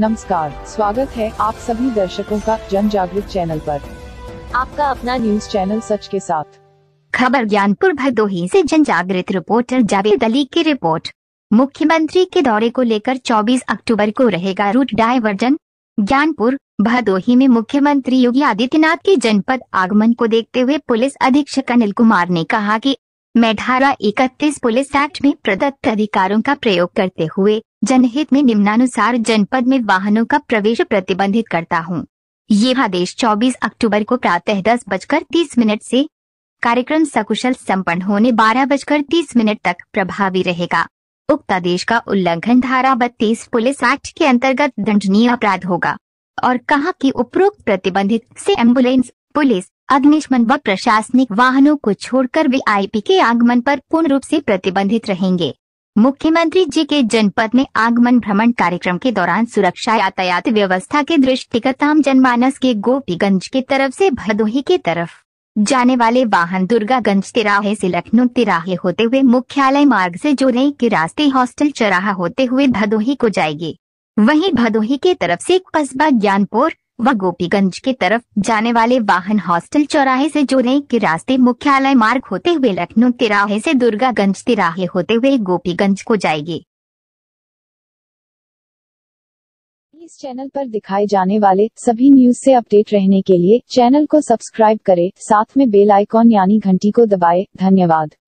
नमस्कार स्वागत है आप सभी दर्शकों का जन जागृत चैनल पर आपका अपना न्यूज चैनल सच के साथ खबर ज्ञानपुर भदोही से जन जागृत रिपोर्टर जावेद अली की रिपोर्ट मुख्यमंत्री के दौरे को लेकर 24 अक्टूबर को रहेगा रूट डायवर्जन ज्ञानपुर भदोही में मुख्यमंत्री योगी आदित्यनाथ के जनपद आगमन को देखते हुए पुलिस अधीक्षक अनिल कुमार ने कहा कि मैं धारा इकतीस पुलिस एक्ट में प्रदत्त अधिकारों का प्रयोग करते हुए जनहित में निम्नानुसार जनपद में वाहनों का प्रवेश प्रतिबंधित करता हूँ ये आदेश 24 अक्टूबर को प्रातः दस बजकर तीस मिनट से कार्यक्रम सकुशल संपन्न होने बारह बजकर तीस मिनट तक प्रभावी रहेगा उक्त आदेश का उल्लंघन धारा बत्तीस पुलिस एक्ट के अंतर्गत दंडनीय अपराध होगा और कहा कि उपरोक्त प्रतिबंधित से एम्बुलेंस पुलिस अग्निशमन व प्रशासनिक वाहनों को छोड़कर वे वीआईपी के आगमन पर पूर्ण रूप से प्रतिबंधित रहेंगे मुख्यमंत्री जी के जनपद में आगमन भ्रमण कार्यक्रम के दौरान सुरक्षा यातायात व्यवस्था के दृष्टिगत आम जनमानस के गोपीगंज की तरफ से भदोही की तरफ जाने वाले वाहन दुर्गागंज तिराहे से लखनऊ तिराहे होते हुए मुख्यालय मार्ग से जुड़े के रास्ते हॉस्टल चौराहा होते हुए भदोही को जाएगी वहीं भदोही के तरफ से कस्बा ज्ञानपुर व गोपीगंज के तरफ जाने वाले वाहन हॉस्टल चौराहे से जुड़े के रास्ते मुख्यालय मार्ग होते हुए लखनऊ तिराहे से दुर्गागंज तिराहे होते हुए गोपीगंज को जाएगी इस चैनल पर दिखाए जाने वाले सभी न्यूज से अपडेट रहने के लिए चैनल को सब्सक्राइब करें साथ में बेल आइकॉन यानी घंटी को दबाएं धन्यवाद